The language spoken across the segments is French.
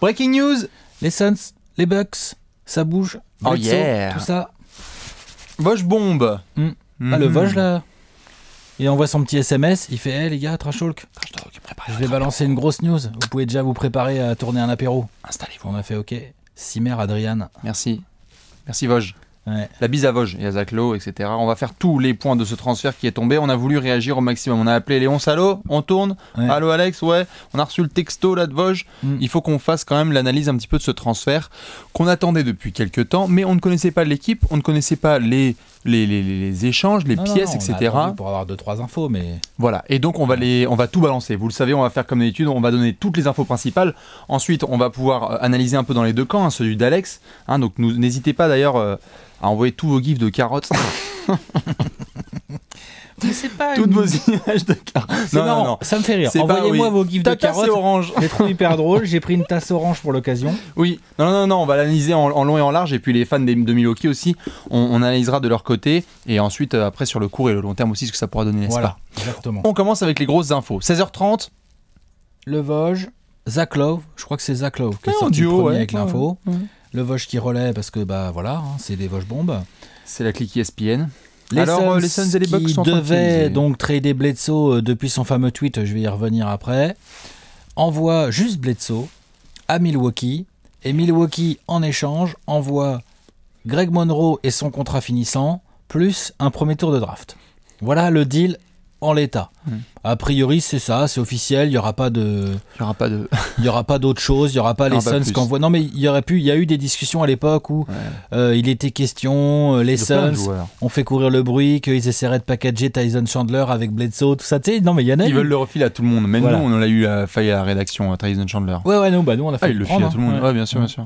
Breaking news les Suns, les Bucks, ça bouge. Oh Tout ça. Voge bombe. Ah, le hmm. Vosge là. Il envoie son petit SMS, il fait hey, les gars, trash je vais balancer une grosse news. Vous pouvez déjà vous préparer à tourner un apéro. Installez-vous. On a fait OK. Cimer Adriane. Merci. Merci Vosges. La bise à Vosges et à etc. On va faire tous les points de ce transfert qui est tombé. On a voulu réagir au maximum. On a appelé Léon Salo, on tourne. Allo Alex, ouais. On a reçu le texto là de Vosges. Mm. Il faut qu'on fasse quand même l'analyse un petit peu de ce transfert qu'on attendait depuis quelques temps, mais on ne connaissait pas l'équipe, on ne connaissait pas les les, échanges, les pièces, etc. pour avoir deux trois infos, mais voilà. Et donc on va les, on va tout balancer. Vous le savez, on va faire comme d'habitude, on va donner toutes les infos principales. Ensuite, on va pouvoir euh, analyser un peu dans les deux camps, hein, celui d'Alex. Hein, donc n'hésitez pas d'ailleurs euh, à envoyer tous vos gifs de carottes. Toutes vos images de carottes. Non, non, non. ça me fait rire. Envoyez-moi vos gifs de carottes. orange. Je les hyper drôle, J'ai pris une tasse orange pour l'occasion. Oui, non, non, non, on va l'analyser en, long et en large. Et puis les fans de Milwaukee aussi, on, analysera de leur côté. Et ensuite, euh, après, sur le court et le long terme aussi, ce que ça pourra donner, n'est-ce voilà, Exactement. On commence avec les grosses infos. 16h30. Le Vosges. Zach Love, je crois que c'est Zach Love qui ah, duo, avec Le Vosges qui relaie parce que bah voilà, hein, c'est des Vosges bombes. C'est la clique ESPN. Euh, les Suns, et les Bucks devait donc trader Bledsoe euh, depuis son fameux tweet, je vais y revenir après, envoie juste Bledsoe à Milwaukee et Milwaukee en échange envoie Greg Monroe et son contrat finissant plus un premier tour de draft. Voilà le deal en l'état. Hmm. A priori, c'est ça, c'est officiel, il n'y aura pas de... Il n'y aura pas de... Il y aura pas d'autre chose, il n'y aura pas les Suns qu'on voit... Non mais il y aurait pu, il y a eu des discussions à l'époque où euh, il était question, euh, les Suns ont fait courir le bruit, qu'ils essaieraient de packager Tyson Chandler avec Bledsoe, tout ça, tu sais, non mais il y en a... Ils veulent le refiler à tout le monde, Mais nous on a eu à faille à la rédaction, à euh, Tyson Chandler. Ouais ouais, non, bah nous on a ah, fait... le, fil à tout le monde, hein. ouais, bien sûr, bien sûr.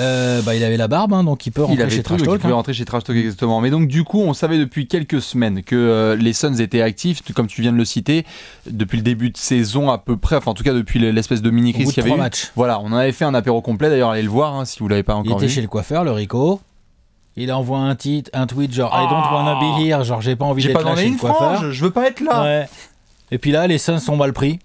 Euh, bah, il avait la barbe, hein, donc il peut hein. rentrer chez Trash Talk. Il peut rentrer chez Trash Talk, exactement. Mais donc, du coup, on savait depuis quelques semaines que euh, les Suns étaient actifs, comme tu viens de le citer, depuis le début de saison à peu près, enfin, en tout cas, depuis l'espèce de mini-crise qu'il y avait eu. Voilà, on avait fait un apéro complet, d'ailleurs, allez le voir hein, si vous l'avez pas encore il était chez le coiffeur, le Rico. Il envoie un, titre, un tweet genre I don't wanna be ah. here, genre j'ai pas envie d'être là chez le coiffeur. je veux pas être là. Et puis là, les Suns sont mal pris.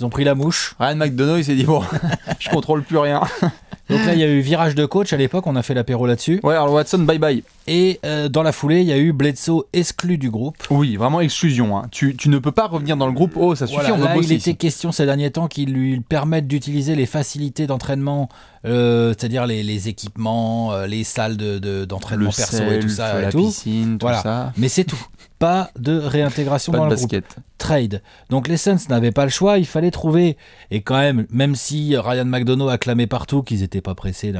Ils ont pris la mouche. Ryan McDonough, il s'est dit bon, je contrôle plus rien. Donc là, il y a eu virage de coach à l'époque, on a fait l'apéro là-dessus. Ouais, alors Watson, bye bye. Et euh, dans la foulée, il y a eu Bledsoe exclu du groupe. Oui, vraiment exclusion. Hein. Tu, ne peux pas revenir dans le groupe. Oh, ça suffit, Il était question ces derniers temps qu'il lui permettent d'utiliser les facilités d'entraînement euh, c'est-à-dire les, équipements, euh, les salles d'entraînement de, de perso et tout ça. Et la tout. piscine, tout ça. Mais c'est tout. Pas de réintégration pas dans de le basket. Trade. Donc les Suns n'avaient pas le choix, il fallait trouver. Et quand même, même si Ryan McDonough a clamé partout qu'ils n'étaient pas pressés,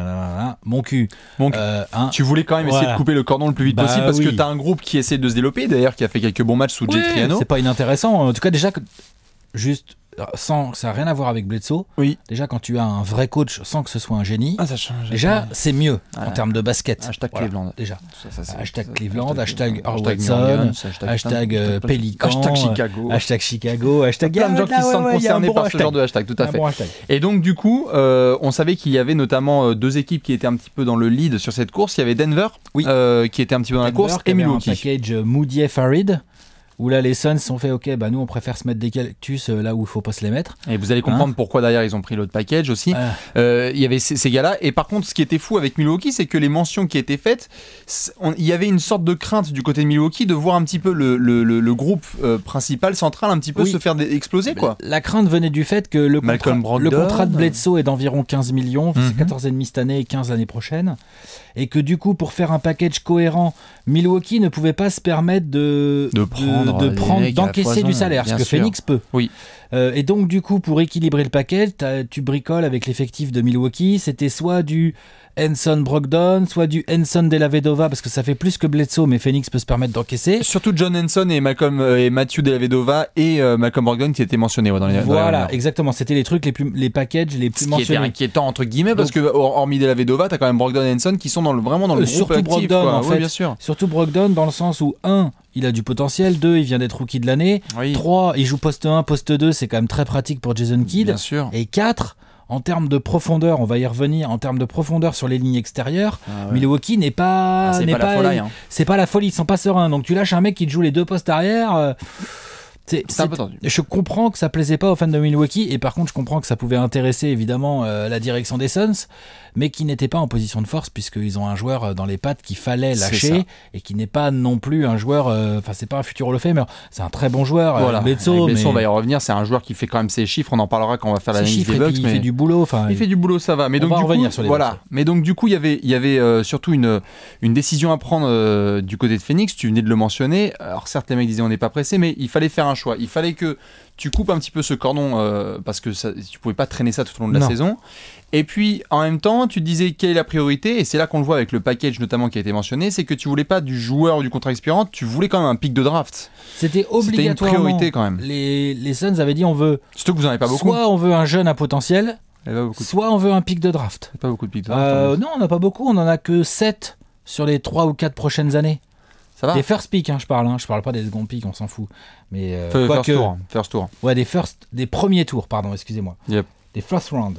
mon cul. Euh, hein. tu voulais quand même essayer de couper le cordon le plus vite bah possible parce que tu as un groupe qui essaie de se développer, d'ailleurs, qui a fait quelques bons matchs sous oui, Triano. C'est pas inintéressant. En tout cas, déjà, que juste sans, ça n'a rien à voir avec Bledsoe. Déjà, quand tu as un vrai coach sans que ce soit un génie, ah, déjà, c'est mieux en termes de basket. Hashtag Cleveland. Déjà. hashtag Cleveland, hashtag euh, #Pelicans hashtag Pelican, hashtag Chicago. Hashtag Chicago, hashtag. Il y a gens ah, qui concernés par ce genre de hashtag, tout à fait. Et donc, du coup, euh, on savait qu'il y avait notamment euh, deux équipes qui étaient un petit peu dans le lead sur cette course. Il y avait Denver, qui était un petit peu dans la course, et Milwaukee. package Moody Farid où là les Suns sont fait ok bah nous on préfère se mettre des cactus euh, là où il faut pas se les mettre et vous allez hein comprendre pourquoi derrière ils ont pris l'autre package aussi ah. euh, il y avait ces, gars là et par contre ce qui était fou avec Milwaukee c'est que les mentions qui étaient faites il y avait une sorte de crainte du côté de Milwaukee de voir un petit peu le, groupe euh, principal central un petit peu se faire exploser quoi la crainte venait du fait que le, contrat de Bledsoe est d'environ 15 millions C'est -hmm. et demi cette année et 15 l'année prochaine et que du coup pour faire un package cohérent Milwaukee ne pouvait pas se permettre de, de prendre, d'encaisser du salaire, ce que Phoenix peut. Oui. Euh, et donc, du coup, pour équilibrer le paquet, tu bricoles avec l'effectif de Milwaukee. C'était soit du Henson Brogdon, soit du Henson De La Vedova, parce que ça fait plus que Bledsoe, mais Phoenix peut se permettre d'encaisser. Surtout John Henson et Malcolm euh, et Matthew De La Vedova et euh, Malcolm Brogdon qui étaient mentionnés dans les. Voilà, exactement. C'était les trucs les plus, les packages les plus ce mentionnés. Qui était inquiétant entre guillemets, parce que hormis De La Vedova, as quand même Brogdon et Henson qui sont dans le, vraiment dans le surtout Brogdon, en fait. bien sûr. Surtout surtout Brogdon dans le sens où, 1 il a du potentiel. 2, il vient d'être rookie de l'année. 3, il joue poste 1, poste 2, c'est quand même très pratique pour Jason Kidd. Et 4, en termes de profondeur, on va y revenir, en termes de profondeur sur les lignes extérieures, ah Milwaukee n'est pas. Ah, c'est pas, la folie. Hein. C'est pas la folie, ils sont pas sereins. Donc tu lâches un mec qui te joue les deux postes arrière. Euh, c'est un Je comprends que ça plaisait pas aux fans de Milwaukee, et par contre, je comprends que ça pouvait intéresser évidemment euh, la direction des Suns, mais qui n'était pas en position de force, puisqu'ils ont un joueur euh, dans les pattes qu'il fallait lâcher, et qui n'est pas non plus un joueur, euh, enfin, c'est pas un futur mais c'est un très bon joueur. Voilà. mais... on va y revenir, c'est un joueur qui fait quand même ses chiffres, on en parlera quand on va faire la chiffres, des Bucks, Il fait du boulot, enfin. Il, fait du boulot, ça va. Mais on donc, va du revenir coup, voilà. Mais donc, du coup, il y avait, il y avait surtout une, une décision à prendre du côté de Phoenix, tu venais de le mentionner. Alors, certains les mecs disaient on n'est pas pressé, mais il fallait faire un choix. Il fallait que tu coupes un petit peu ce cordon euh, parce que tu pouvais pas traîner ça tout au long de la saison. Et puis en même temps, tu disais quelle est la priorité, et c'est là qu'on le voit avec le package notamment qui a été mentionné, c'est que tu voulais pas du joueur ou du contrat expirant, tu voulais quand même un pic de draft. C'était obligatoirement. une priorité quand même. Les, Suns avaient dit on veut. que vous en avez pas beaucoup. Soit on veut un jeune à potentiel, soit on veut un pic de draft. Pas beaucoup de de draft. Euh, non, on n'a pas beaucoup, on en a que 7 sur les 3 ou 4 prochaines années. Des first pick, hein, je parle. Hein. Je parle pas des second pick, on s'en fout. Mais euh, first, que... tour, hein. first tour. Ouais, des first, des premiers tours, pardon, excusez-moi. Yep. Des first round.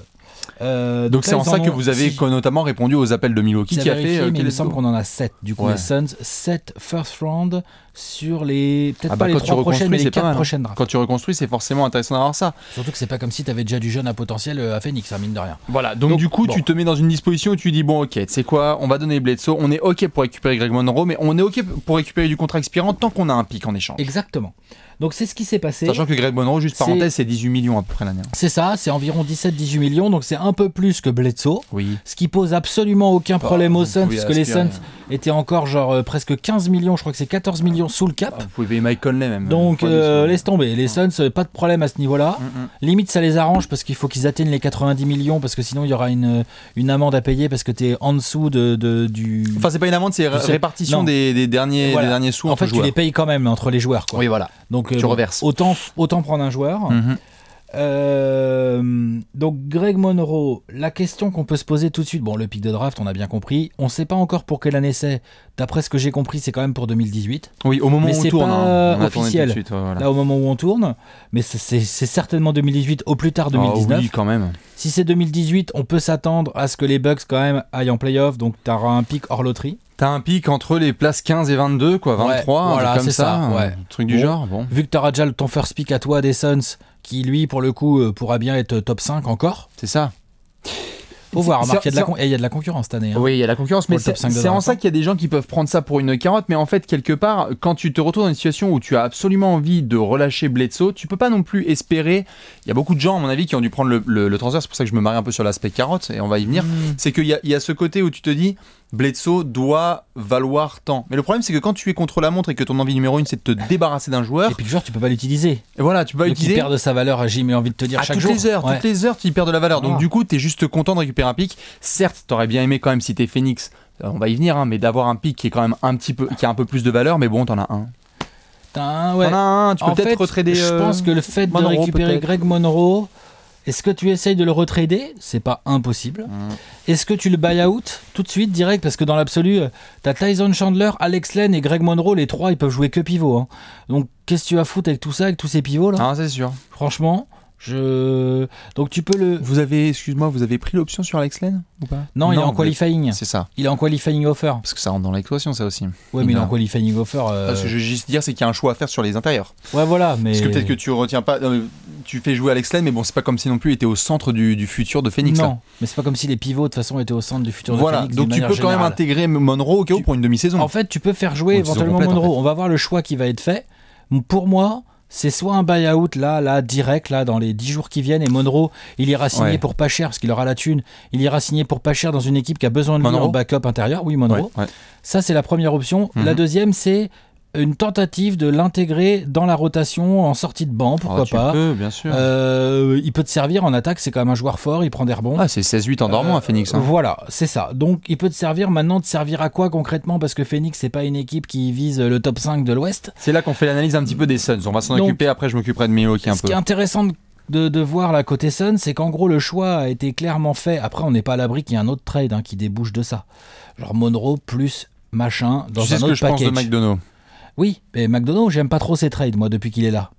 Euh, donc c'est en ça que vous avez notamment répondu aux appels de Milwaukee qui a fait. Euh, il me semble qu'on en a 7 du coup Suns 7 first round sur les peut-être ah bah, les 3 prochaines les 4 hein. prochaines Quand tu reconstruis c'est forcément intéressant d'avoir ça. Surtout que c'est pas comme si tu avais déjà du jeune à potentiel euh, à Phoenix ça hein, mine de rien. Voilà donc, du coup tu te mets dans une disposition où tu dis bon ok c'est quoi on va donner Bledsoe on est ok pour récupérer Greg Monroe mais on est ok pour récupérer du contrat expirant tant qu'on a un pic en échange. Exactement. Donc c'est ce qui s'est passé. Sachant que Greg Monroe, juste parenthèse, c'est 18 millions à peu près l'année. Hein. C'est ça, c'est environ 17-18 millions, donc c'est un peu plus que Bledsoe. Oui. Ce qui pose absolument aucun bah, problème aux Suns, parce que les Suns étaient encore genre euh, presque 15 millions, je crois que c'est 14 millions sous le cap. Ah, vous pouvez payer Mike Conley même. Euh, donc euh, laisse tomber, les Suns, pas de problème à ce niveau-là. Mm, mm. Limite, ça les arrange parce qu'il faut qu'ils atteignent les 90 millions, parce que sinon il y aura une, une amende à payer parce que tu es en dessous de, du. Enfin, c'est pas une amende, c'est répartition des, des, derniers, voilà. des derniers sous. En fait, tu les payes quand même entre les joueurs. Oui, voilà. Donc tu reverses. Autant, autant prendre un joueur. Mhm. Euh, donc Greg Monroe, la question qu'on peut se poser tout de suite, bon le pic de draft on a bien compris, on ne sait pas encore pour quelle année c'est, d'après ce que j'ai compris c'est quand même pour 2018. Oui au moment où on tourne, hein. officiel, là au moment où on tourne, mais c'est certainement 2018, au plus tard 2019. Ah quand même. Si c'est 2018 on peut s'attendre à ce que les Bucks quand même aillent en playoff, donc tu auras un pic hors loterie. T'as un pic entre les places 15 et 22, quoi, 23, ouais, comme ça, hein. ouais. truc du genre. Bon. Vu que t'auras déjà ton first pick à toi des Suns, qui lui, pour le coup, euh, pourra bien être top 5 encore. C'est ça. Faut voir, eh, il y, a de la concurrence cette année. Hein. oui, il y a de la concurrence, mais c'est en ça qu'il y a des gens qui peuvent prendre ça pour une carotte. Mais en fait, quelque part, quand tu te retrouves dans une situation où tu as absolument envie de relâcher Bledsoe, tu peux pas non plus espérer. Il y a beaucoup de gens, à mon avis, qui ont dû prendre le, le, transfert. C'est pour ça que je me marie un peu sur l'aspect carotte et on va y venir. Hmm. C'est qu'il y, y, a ce côté où tu te dis, Bledsoe doit valoir tant. Mais le problème, c'est que quand tu es contre la montre et que ton envie numéro une, c'est de te débarrasser d'un joueur. Et puis le joueur, tu peux pas l'utiliser. Et voilà, tu peux pas l'utiliser. Il perd de sa valeur, Jim, envie de te dire à chaque toutes Les heures, Toutes les heures, tu y perds de la valeur. Donc ah. du coup, tu es juste content de récupérer un pic. Certes, tu aurais bien aimé quand même si t'es Phoenix, euh, on va y venir, hein, mais d'avoir un pic qui est quand même un petit peu, qui a un peu plus de valeur, mais bon, t'en as un. T'en as un, tu peux peut-être retrader. Je euh, pense que le fait de récupérer Greg Monroe. Est-ce que tu essayes de le retrader C'est pas impossible. Mm. Est-ce que tu le buy out tout de suite, direct Parce que dans l'absolu, euh, t'as Tyson Chandler, Alex Len et Greg Monroe, les trois, ils peuvent jouer que pivot. Hein. Donc qu'est-ce que tu vas foutre avec tout ça, avec tous ces pivots là Ah, c'est sûr. Franchement. Je... Donc tu peux le. Vous avez, excuse-moi, vous avez pris l'option sur Alex Lane ou pas non, il est en qualifying. C'est ça. Il est en qualifying offer. Parce que ça rentre dans l'équation, ça aussi. Ouais, mais il, est en qualifying offer. Euh. que je veux juste dire, c'est qu'il y a un choix à faire sur les intérieurs. Ouais, voilà. Mais... Parce que peut-être que tu retiens pas tu fais jouer Alex Lane, mais bon, c'est pas comme si non plus il était au centre du, futur de Phoenix. Non, mais c'est pas comme si les pivots de toute façon étaient au centre du futur de Phoenix. Donc tu peux quand même intégrer Monroe au pour une demi-saison. En fait, tu peux faire jouer éventuellement Monroe. On va voir le choix qui va être fait. Pour moi, c'est soit un buy-out là, là, direct, là, dans les 10 jours qui viennent, et Monroe, il ira signer pour pas cher, parce qu'il aura la thune, il ira signer pour pas cher dans une équipe qui a besoin de lui en backup intérieur. Oui, Monroe. Ça, c'est la première option. La mhm. deuxième, c'est une tentative de l'intégrer dans la rotation en sortie de banc, pourquoi ah, pas. bien sûr. Euh, il peut te servir en attaque, c'est quand même un joueur fort, il prend des rebonds. Ah, c'est 16-8 en dormant à euh, hein, Phoenix. Hein. Voilà, c'est ça. Donc il peut te servir maintenant, te servir à quoi concrètement Parce que Phoenix, c'est pas une équipe qui vise le top 5 de l'Ouest. C'est là qu'on fait l'analyse un petit peu des Suns. On va s'en occuper, après je m'occuperai de Milwaukee un peu. Ce qui est intéressant de voir la côté Suns, c'est qu'en gros le choix a été clairement fait. Après, on n'est pas à l'abri qu'il y ait un autre trade hein, qui débouche de ça. Genre Monroe plus machin dans un autre de oui, mais McDonald's, j'aime pas trop ses trades, moi, depuis qu'il est là.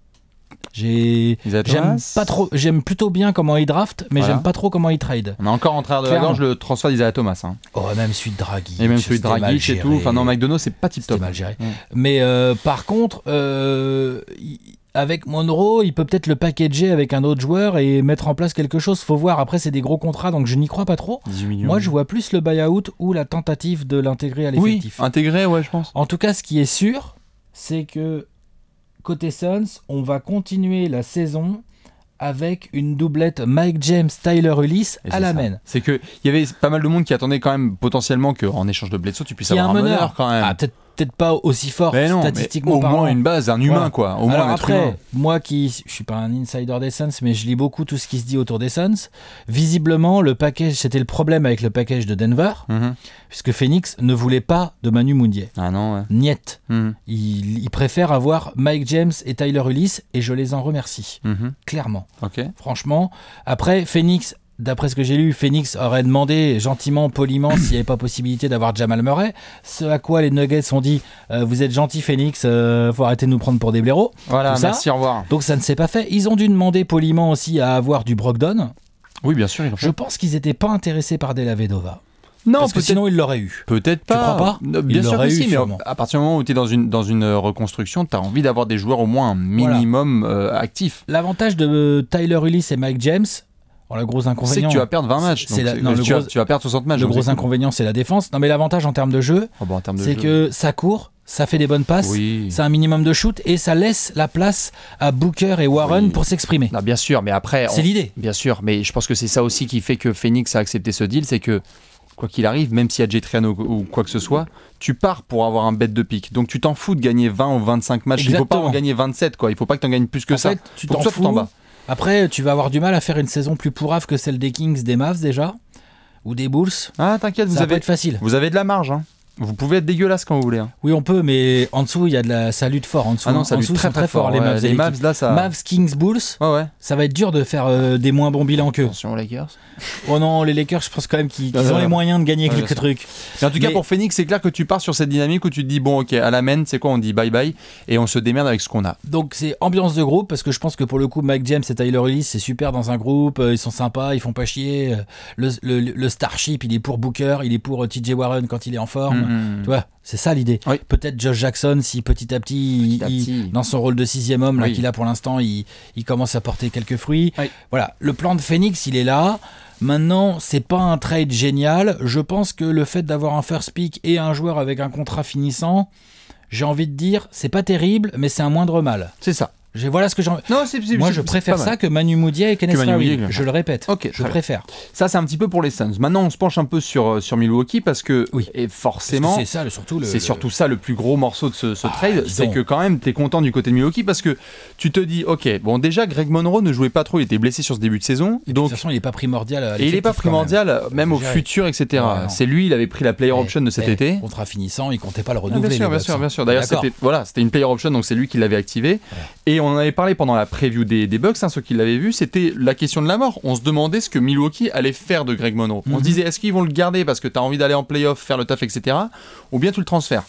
j'aime pas trop, j'aime plutôt bien comment il draft, mais j'aime pas trop comment il trade. On est encore en train de le transfert d'Isaiah Thomas. Hein. Oh, même suite Draghi. Et même celui Draghi et tout. Enfin, non, McDonald's, c'est pas tip top. mal géré. Mais euh, par contre, euh, avec Monroe, il peut peut-être le packager avec un autre joueur et mettre en place quelque chose. Faut voir. Après, c'est des gros contrats, donc je n'y crois pas trop. Moi, je vois plus le buyout ou la tentative de l'intégrer à l'effectif. Oui, intégrer, ouais, je pense. En tout cas, ce qui est sûr, c'est que côté Suns, on va continuer la saison avec une doublette Mike James Tyler Ulysse à la main. C'est que il y avait pas mal de monde qui attendait quand même potentiellement que en échange de Bledsoe tu puisses avoir un meneur, quand même. Ah, peut-être pas aussi fort mais non, statistiquement au moins une base, un humain quoi. Au moins après, moi qui je suis pas un insider des Suns, mais je lis beaucoup tout ce qui se dit autour des Suns. Visiblement, le package, c'était le problème avec le package de Denver, mhm. puisque Phoenix ne voulait pas de Manu Mounier. Ah non, ouais. Niet. Mhm. il, préfère avoir Mike James et Tyler Ulysse, et je les en remercie, mhm. clairement. ok Franchement, après Phoenix d'après ce que j'ai lu, Phoenix aurait demandé gentiment, poliment, s'il n'y avait pas possibilité d'avoir Jamal Murray. Ce à quoi les Nuggets ont dit euh, Vous êtes gentil, Phoenix, il euh, faut arrêter de nous prendre pour des blaireaux. Voilà, merci, au revoir. Donc ça ne s'est pas fait. Ils ont dû demander poliment aussi à avoir du Brogdon. Oui, bien sûr. Je pense qu'ils n'étaient pas intéressés par Della Vedova. Non, parce que sinon il l'aurait eu. Peut-être pas. Tu crois pas Bien sûr que eu, si, à partir du moment où tu es dans une, euh, reconstruction, tu as envie d'avoir des joueurs au moins un minimum actifs. L'avantage de Tyler Ulysse et Mike James, le gros inconvénient. C'est tu vas perdre 20 matchs. la, perdre 60 matchs. Le gros inconvénient, c'est la défense. Non, mais l'avantage en termes de jeu, ah bah, c'est que ça court, ça fait des bonnes passes, C'est un minimum de shoot et ça laisse la place à Booker et Warren pour s'exprimer. Bah, bien sûr, mais après. C'est l'idée. Bien sûr, mais je pense que c'est ça aussi qui fait que Phoenix a accepté ce deal, c'est que. Quoi qu'il arrive, même s'il y a Jetrian ou, quoi que ce soit, tu pars pour avoir un bête de pique. Donc tu t'en fous de gagner 20 ou 25 matchs. Il ne faut pas en gagner 27, quoi. Il ne faut pas que tu en gagnes plus que ça. tu t'en fous. bas après, tu vas avoir du mal à faire une saison plus pourrave que celle des Kings, des Mavs déjà, ou des Bulls. Ah, t'inquiète, vous avez. être facile. Vous avez de la marge. Hein. Vous pouvez être dégueulasse quand vous voulez. Hein. Oui, on peut, mais en dessous, il y a de la ça lutte fort. En dessous, ah ça très, fort, les Mavs. là, ça... Mavs, Kings, Bulls. Ouais, ouais. Ça va être dur de faire euh, des moins bons bilans qu'eux. Attention Lakers. oh non, les Lakers, je pense quand même qu'ils ont les moyens de gagner quelques trucs. en tout cas, pour Phoenix, c'est clair que tu pars sur cette dynamique où tu te dis, bon, ok, à la main, c'est quoi On dit bye bye et on se démerde avec ce qu'on a. Donc, c'est ambiance de groupe parce que je pense que pour le coup, Mike James et Tyler Ellis, c'est super dans un groupe. Euh, ils sont sympas, ils font pas chier. Euh, le, Starship, il est pour Booker, il est pour TJ Warren quand il est en forme. Hmm. c'est ça l'idée. Peut-être Josh Jackson, si petit à petit, dans son rôle de sixième homme, là qu'il a pour l'instant, il, commence à porter quelques fruits. Voilà, le plan de Phoenix, il est là. Maintenant, c'est pas un trade génial. Je pense que le fait d'avoir un first pick et un joueur avec un contrat finissant, j'ai envie de dire, c'est pas terrible, mais c'est un moindre mal. C'est ça voilà ce que j'en. Non, c'est Moi, je préfère ça que Manu Moudia et Kenneth Je le répète. Ok. Je préfère. Ça, c'est un petit peu pour les Suns. Maintenant, on se penche un peu sur, euh, sur Milwaukee parce que. Oui. Et forcément. C'est ça, surtout. Le, c'est surtout ça le plus gros morceau de ce, ah, trade. C'est que quand même, t'es content du côté de Milwaukee parce que tu te dis, ok, bon, déjà, Greg Monroe ne jouait pas trop. Il était blessé sur ce début de saison. Et donc, de toute façon, il n'est pas primordial. et il est pas primordial, même, au futur, etc. c'est lui, il avait pris la player option de cet été. Contrat finissant, il comptait pas le ah, renouveler. Bien sûr, bien sûr, bien sûr. D'ailleurs, c'était voilà, c'était une player option, donc c'est lui qui l'avait activé. Et on en avait parlé pendant la preview des, des Bucks, hein, ceux qui l'avaient vu, c'était la question de la mort. On se demandait ce que Milwaukee allait faire de Greg Monroe. On se mhm. disait, est-ce qu'ils vont le garder parce que tu as envie d'aller en playoff, faire le taf, etc. Ou bien tu le transfères.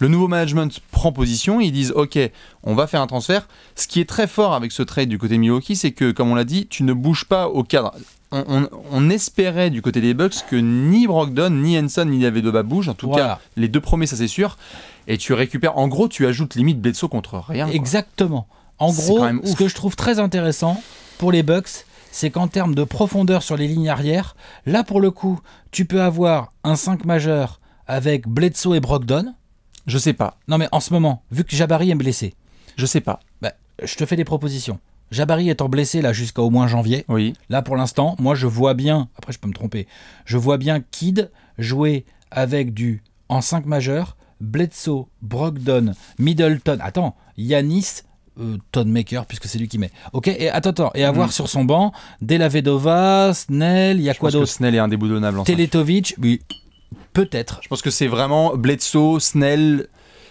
Le nouveau management prend position, ils disent ok, on va faire un transfert. Ce qui est très fort avec ce trade du côté Milwaukee, c'est que, comme on l'a dit, tu ne bouges pas au cadre. On, espérait du côté des Bucks que ni Brogdon, ni Henson, ni Davidoba bougent. En tout cas, les deux premiers, ça c'est sûr. Et tu récupères, en gros, tu ajoutes limite Bledsoe contre rien. Exactement. En gros, ce que je trouve très intéressant pour les Bucks, c'est qu'en termes de profondeur sur les lignes arrières, là pour le coup, tu peux avoir un 5 majeur avec Bledsoe et Brogdon. Je sais pas. Non mais en ce moment, vu que Jabari est blessé. Je sais pas. Bah, je te fais des propositions. Jabari étant blessé là jusqu'à au moins janvier. Oui. Là pour l'instant, moi je vois bien, après je peux me tromper, je vois bien Kid jouer avec du en 5 majeur, Bledsoe, Brogdon, Middleton, attends, Yanis euh, maker, puisque c'est lui qui met. Ok, et attends, attends, et avoir mm. voir sur son banc La Vedova, Snell, il y a quoi d'autre Snell est indéboulonnable Teletovic, oui, peut-être. Je pense que c'est vraiment Bledsoe, Snell,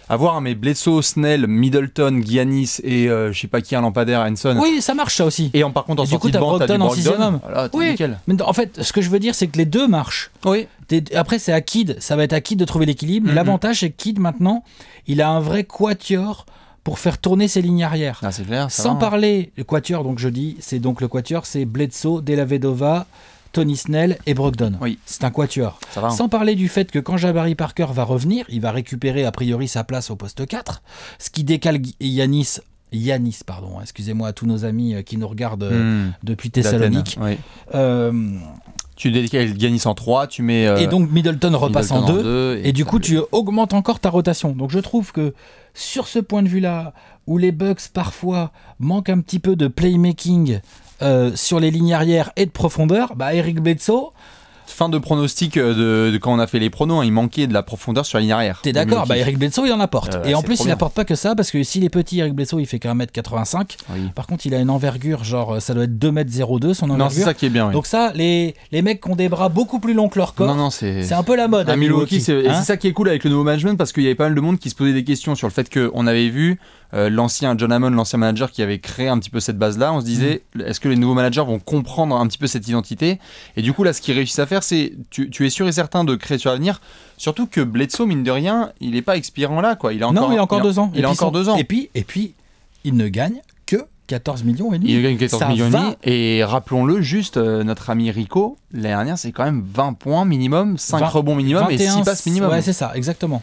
avoir hein, mais Bledsoe, Snell, Middleton, Giannis et euh, je sais pas qui un lampadaire Hanson. Oui, ça marche ça aussi. Et en par contre en sortie en ah oui. Mais en fait, ce que je veux dire, c'est que les deux marchent. Oui. Après, c'est à Kid. Ça va être à Kid de trouver l'équilibre. Mm-hmm. L'avantage, c'est que Kid maintenant, il a un vrai quatuor pour faire tourner ses lignes arrière. Ah, clair, Sans parler, le quatuor, donc je dis, c'est donc le quatuor, c'est Bledsoe, la Vedova, Tony Snell et Brogdon. Oui. C'est un quatuor. Ça va, Sans parler du fait que quand Jabari Parker va revenir, il va récupérer a priori sa place au poste 4, ce qui décale Yanis. Yanis, pardon, hein, excusez-moi à tous nos amis euh, qui nous regardent euh, hmm. depuis Thessalonique. Euh, tu décales Yanis en 3, tu mets. et donc Middleton repasse en 2. et, du coup, tu augmentes encore ta rotation. Donc je trouve que sur ce point de vue-là, où les Bucks parfois manquent un petit peu de playmaking euh, sur les lignes arrière et de profondeur, bah, Eric Bledsoe, fin de pronostic euh, de, quand on a fait les pronos, hein, il manquait de la profondeur sur la ligne arrière. T'es d'accord Bah Eric Bledsoe il en apporte. Euh, et en plus il n'apporte pas que ça parce que s'il si est petit, Eric Bledsoe il fait qu'un mètre 85. Par contre il a une envergure genre euh, ça doit être 2 mètres 02 son envergure. c'est ça qui est bien. Donc ça les, les mecs qui ont des bras beaucoup plus longs que leur corps. Non non c'est un peu la mode. À Milwaukee, c'est hein ça qui est cool avec le nouveau management parce qu'il y avait pas mal de monde qui se posait des questions sur le fait qu'on avait vu euh, l'ancien John Hammond, l'ancien manager qui avait créé un petit peu cette base-là, on se disait, mhm. est-ce que les nouveaux managers vont comprendre un petit peu cette identité Et du coup, là, ce qu'ils réussissent à faire, c'est, tu, es sûr et certain de créer sur l'avenir, surtout que Bledsoe, mine de rien, il n'est pas expirant là, quoi. Il a encore, non, il a encore deux ans. Il a encore deux ans. Et puis, et puis, il ne gagne que 14 millions et demi. Il gagne 14 millions et rappelons-le juste, euh, notre ami Rico, l'année dernière, c'est quand même 20 points minimum, 5 rebonds minimum et 6 passes minimum. Ouais, c'est ça, exactement.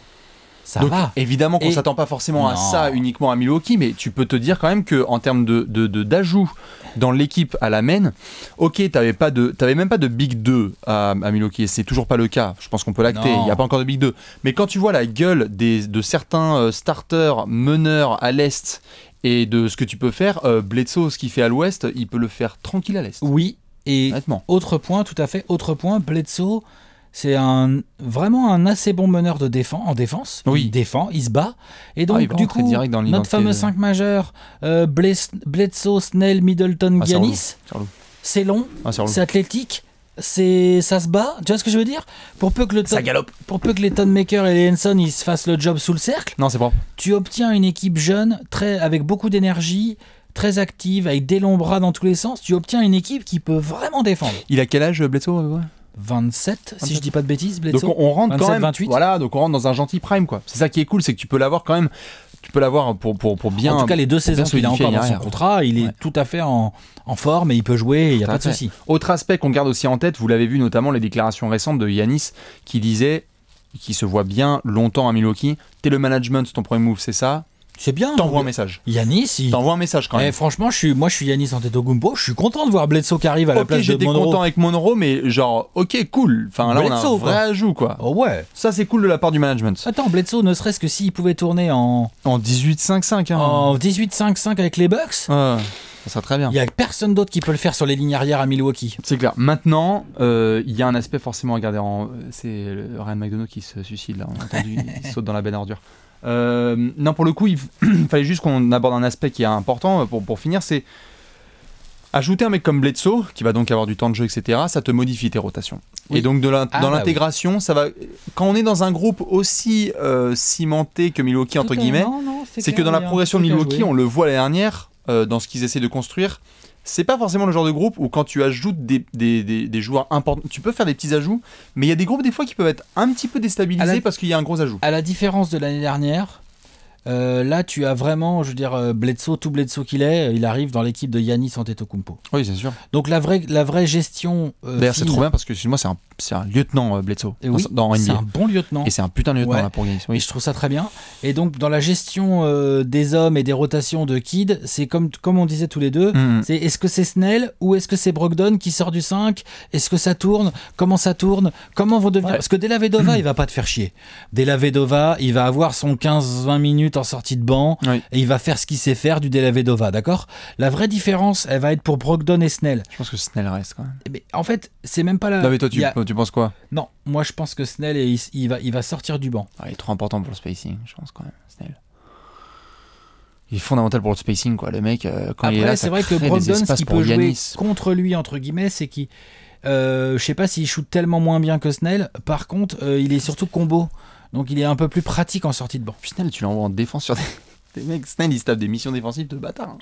Évidemment qu'on ne s'attend pas forcément à ça uniquement à Milwaukee, mais tu peux te dire quand même qu'en termes d'ajout de, de, dans l'équipe à la main, ok, tu n'avais même pas de Big 2 à, Milwaukee, et c'est toujours pas le cas. Je pense qu'on peut l'acter, il n'y a pas encore de Big 2. Mais quand tu vois la gueule de certains euh, starters, meneurs à l'Est, et de ce que tu peux faire, euh, Bledsoe, ce qu'il fait à l'Ouest, il peut le faire tranquille à l'Est. Oui, et autre point, tout à fait, autre point, Bledsoe c'est un, vraiment un assez bon meneur de défense, en défense. Oui. Il défend, il se bat. Et ah, donc, du coup, notre fameux 5 majeur, euh, Bledsoe, Snell, Middleton, ah, Giannis, c'est long, ah, c'est athlétique, c'est ça se bat tu vois ce que je veux dire pour peu que le ça pour peu que les Tonmaker et les Henson ils se fassent le job sous le cercle non c'est bon tu obtiens une équipe jeune très avec beaucoup d'énergie très active avec des longs bras dans tous les sens tu obtiens une équipe qui peut vraiment défendre il a quel âge Bledsoe euh, 27, si je dis pas de bêtises, Bledsoe. Donc on, rentre quand même, 28. voilà, donc on rentre dans un gentil prime quoi. C'est ça qui est cool, c'est que tu peux l'avoir quand même, tu peux l'avoir pour, pour, pour, bien. En tout cas, les deux saisons qu'il a encore dans son contrat, il est tout à fait en, en, forme et il peut jouer, il n'y a pas de souci. Autre aspect qu'on garde aussi en tête, vous l'avez vu notamment les déclarations récentes de Yanis qui disait, qui se voit bien longtemps à Milwaukee, t'es le management, ton premier move c'est ça, c'est bien. T'envoies un message. Yanis, il... t'envoie un message quand eh, même. franchement, je suis, moi, je suis Yanis Antetokounmpo. Je suis content de voir Bledsoe qui arrive à la place de Monroe. J'étais content avec Monroe, mais genre, ok, cool. Enfin, là, on a un vrai quoi. ajout, quoi. Oh, ouais. Ça, c'est cool de la part du management. Attends, Bledsoe, ne serait-ce que s'il pouvait tourner en en 18-5-5. Hein. En 18-5-5 avec les Bucks. Ah. Ça très bien. Il n'y a personne d'autre qui peut le faire sur les lignes arrière à Milwaukee. C'est clair. Maintenant, euh, il y a un aspect forcément à regarder. En... C'est Ryan McDonough qui se suicide, là. On a entendu, il saute dans la benne ordure. Euh, non, pour le coup, il fallait juste qu'on aborde un aspect qui est important euh, pour, pour finir c'est ajouter un mec comme Bledsoe, qui va donc avoir du temps de jeu, etc., ça te modifie tes rotations. Et donc de ah, dans bah l'intégration, ça va. Quand on est dans un groupe aussi cimenté que Milwaukee, entre guillemets, c'est que dans la progression de Milwaukee, on le voit la dernière, euh, dans ce qu'ils essaient de construire, c'est pas forcément le genre de groupe où quand tu ajoutes des, joueurs importants, tu peux faire des petits ajouts, mais il y a des groupes des fois qui peuvent être un petit peu déstabilisés parce qu'il y a un gros ajout. À la différence de l'année dernière, euh, là, tu as vraiment, je veux dire, euh, Bledsoe, tout Bledsoe qu'il est, euh, il arrive dans l'équipe de Yanis Antetokounmpo. Oui, c'est sûr. Donc la vraie, la vraie gestion. D'ailleurs, c'est trop bien parce que, excuse-moi, c'est un, un lieutenant Bledsoe eh C'est un bon lieutenant. Et c'est un putain de lieutenant pour Yanis. Oui. je trouve ça très bien. Et donc, dans la gestion des hommes et des rotations de kid, c'est comme, comme on disait tous les deux mm-hmm. c'est est-ce que c'est Snell ou est-ce que c'est Brogdon qui sort du 5 Est-ce que ça tourne Comment ça tourne Comment vont devenir. Parce que La Vedova, il va pas te faire chier. La Vedova, il va avoir son 15-20 minutes en sortie de banc et il va faire ce qu'il sait faire du délavé d'Ova, d'accord La vraie différence, elle va être pour Brogdon et Snell. Je pense que Snell reste quand Mais eh ben, en fait, c'est même pas la. Non, mais toi, tu, penses quoi Non, moi, je pense que Snell, il, il, va, il va sortir du banc. Ah, il est trop important pour le spacing, je pense quand même, Snell il est fondamental pour le spacing quoi le mec euh, quand Après, il est là c'est vrai que Brogdon ce qui peut jouer contre lui entre guillemets c'est qu'il euh, je sais pas s'il shoot tellement moins bien que Snell par contre euh, il est surtout combo donc il est un peu plus pratique en sortie de banc. Snell, tu l'envoies en défense sur des. mecs, Snell, il se tape des missions défensives de bâtard. Hein.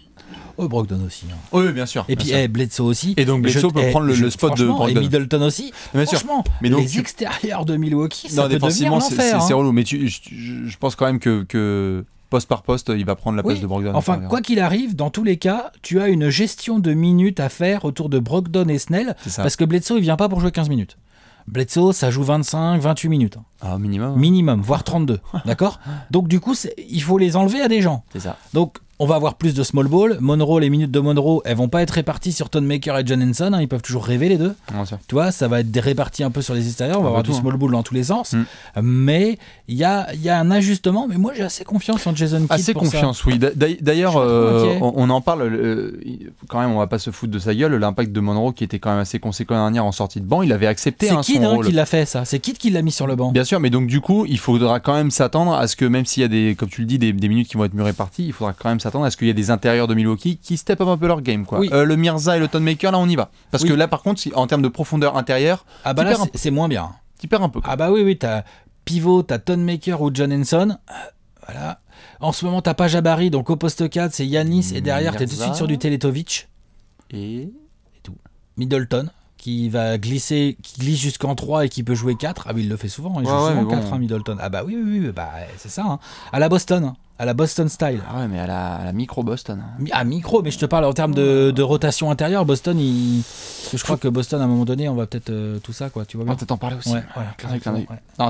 Oh, Brogdon aussi. Hein. Oui, bien sûr. Et puis eh, Bledsoe aussi. Et donc, Bledsoe peut eh, prendre le- spot de Brogdon. Et Middleton aussi. Bien sûr. franchement, Mais donc, les extérieurs de Milwaukee, ça non, peut devenir défensivement, c'est- c'est hein. relou. Mais je, pense quand même que, que poste par poste, il va prendre la place de Brogdon. Enfin, quoi qu'il arrive, dans tous les cas, tu as une gestion de minutes à faire autour de Brogdon et Snell, parce que Bledsoe, il vient pas pour jouer 15 minutes. Bledsoe, ça joue 25, 28 minutes. Hein. Ah, minimum. Minimum, voire 32. D'accord Donc, du coup, il faut les enlever à des gens. C'est ça. Donc, on va avoir plus de small ball. Monroe, les minutes de Monroe, elles vont pas être réparties sur Maker et John Henson. Hein. ils peuvent toujours rêver les deux. tu vois, ça va être réparti un peu sur les extérieurs. On va ah, avoir bah, tout, du small hein. ball dans tous les sens. Mm. Mais il y a, un ajustement. Mais moi, j'ai assez confiance en Jason Kidd. Assez confiance, oui. D'ailleurs, euh, on, en parle. quand même, on va pas se foutre de sa gueule. L'impact de Monroe, qui était quand même assez conséquent dernière en sortie de banc, il avait accepté un C'est hein, Kidd qui l'a fait, ça. C'est Kidd qui l'a mis sur le banc. Bien sûr, mais donc du coup, il faudra quand même s'attendre à ce que, même s'il y a des, comme tu le dis, des, des minutes qui vont être mieux réparties, il faudra quand même s'attendre à ce qu'il y ait des intérieurs de Milwaukee qui step un peu leur game. Quoi. Euh, le Mirza et le Tone Maker là, on y va. Parce que là, par contre, en termes de profondeur intérieure, ah, bah c'est moins bien. Tu perds un peu. Ah bah oui, oui, t'as Pivot, t'as Maker ou John Henson. voilà. En ce moment, t'as pas Jabari, donc au poste 4, c'est Yanis, et derrière, t'es tout de suite sur du Teletovic. Et... tout. Middleton qui va glisser, qui glisse jusqu'en 3 et qui peut jouer 4. Ah oui, il le fait souvent, hein, il joue souvent 4 hein, Middleton. Ah bah oui, oui, bah, c'est ça. Hein. À la Boston, à la Boston style. Ah ouais, mais à la, micro Boston. À hein. ah, micro, mais je te parle en termes de, rotation intérieure. Boston, il... je crois que Boston, à un moment donné, on va peut-être euh, tout ça, quoi. Tu vois peut-être ah, en parler aussi. Ouais,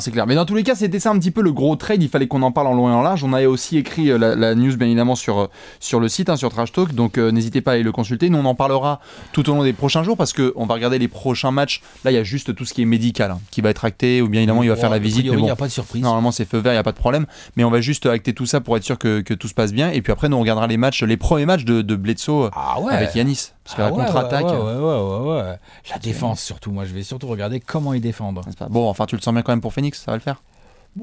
c'est clair. Mais dans tous les cas, c'était ça un petit peu le gros trade. Il fallait qu'on en parle en long et en large. On avait aussi écrit euh, la, news, bien évidemment, sur, euh, sur le site, hein, sur Trash Talk. Donc n'hésitez pas à aller le consulter. Nous, on en parlera tout au long des prochains jours parce qu'on va regarder les prochains matchs. Là, il y a juste tout ce qui est médical hein, qui va être acté ou bien évidemment, il va faire la visite. Il n'y a pas de surprise. Normalement, c'est feu vert, il n'y a pas de problème. Mais on va juste acter tout ça pour être sûr que, tout se passe bien. Et puis après, nous, on regardera les matchs, les premiers matchs de, de Bledsoe ah avec Yanis. Parce que la contre-attaque. la défense, surtout. Moi, je vais surtout regarder comment ils défendent. Bon, enfin, tu le sens bien quand même pour Phoenix, ça va le faire. de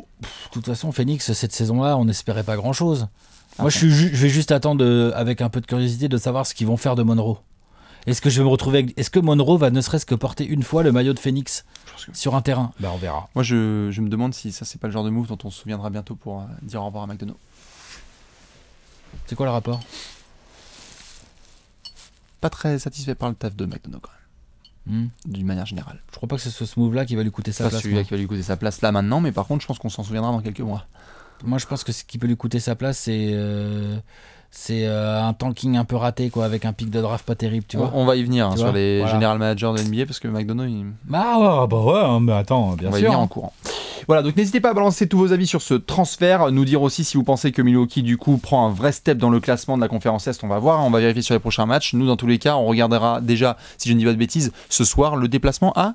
toute façon, Phoenix, cette saison-là, on n'espérait pas grand-chose. Moi, ah je, je, vais juste attendre euh, avec un peu de curiosité de savoir ce qu'ils vont faire de Monroe. Est-ce que je vais me retrouver Est-ce que Monroe va ne serait-ce que porter une fois le maillot de Phoenix sur un terrain Bah, on verra. Moi, je, me demande si ça, c'est pas le genre de move dont on se souviendra bientôt pour euh, dire au revoir à McDonald c'est quoi le rapport Pas très satisfait par le taf de McDonough quand même. Hmm. D'une manière générale. Je crois pas que c'est ce, ce move-là qui va lui coûter sa pas place. celui-là qui va lui coûter sa place là maintenant, mais par contre, je pense qu'on s'en souviendra dans quelques mois. Moi, je pense que ce qui peut lui coûter sa place, c'est euh, c'est euh, un tanking un peu raté quoi avec un pic de draft pas terrible tu vois on va y venir hein, sur les general managers de NBA parce que McDonough il... bah ouais, bah ouais hein, mais attends bien on va y venir en hein. courant voilà donc n'hésitez pas à balancer tous vos avis sur ce transfert nous dire aussi si vous pensez que Milwaukee du coup prend un vrai step dans le classement de la conférence Est on va voir on va vérifier sur les prochains matchs nous dans tous les cas on regardera déjà si je ne dis pas de bêtises ce soir le déplacement à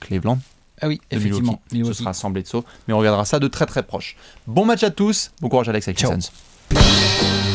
Cleveland ah oui, effectivement. Milwaukee. Ce sera assemblé de saut, mais on regardera ça de très très proche. Bon match à tous. Bon courage Alex et